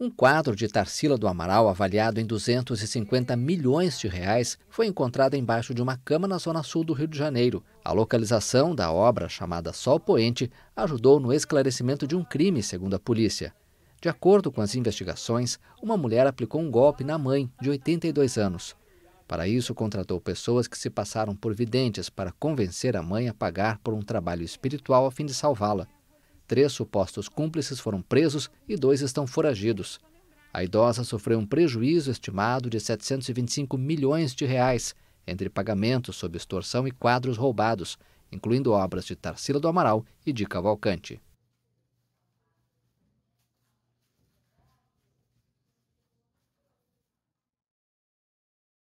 Um quadro de Tarsila do Amaral, avaliado em 250 milhões de reais, foi encontrado embaixo de uma cama na zona sul do Rio de Janeiro. A localização da obra, chamada Sol Poente, ajudou no esclarecimento de um crime, segundo a polícia. De acordo com as investigações, uma mulher aplicou um golpe na mãe, de 82 anos. Para isso, contratou pessoas que se passaram por videntes para convencer a mãe a pagar por um trabalho espiritual a fim de salvá-la. Três supostos cúmplices foram presos e dois estão foragidos. A idosa sofreu um prejuízo estimado de 725 milhões de reais, entre pagamentos sob extorsão e quadros roubados, incluindo obras de Tarsila do Amaral e de Cavalcante.